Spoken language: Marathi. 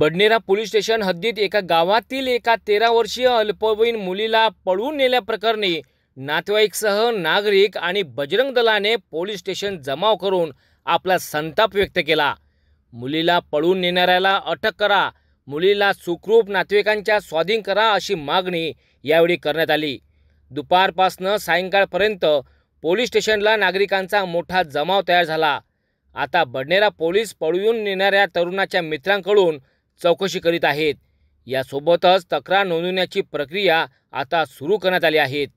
बडनेरा पोलीस स्टेशन हद्दीत एका गावातील एका तेरा वर्षीय अल्पवयीन मुलीला पळवून नेल्याप्रकरणी नातेवाईकसह नागरिक आणि बजरंग दलाने पोलीस स्टेशन जमाव करून आपला संताप व्यक्त केला मुलीला पळून नेणाऱ्याला अटक करा मुलीला सुखरूप नातेवाईकांच्या स्वाधीन करा अशी मागणी यावेळी करण्यात आली दुपारपासनं सायंकाळपर्यंत पोलीस स्टेशनला नागरिकांचा मोठा जमाव तयार झाला आता बडनेरा पोलीस पळून नेणाऱ्या तरुणाच्या मित्रांकडून चौकशी करीत आहेत यासोबतच तक्रार नोंदवण्याची प्रक्रिया आता सुरू करण्यात आली आहेत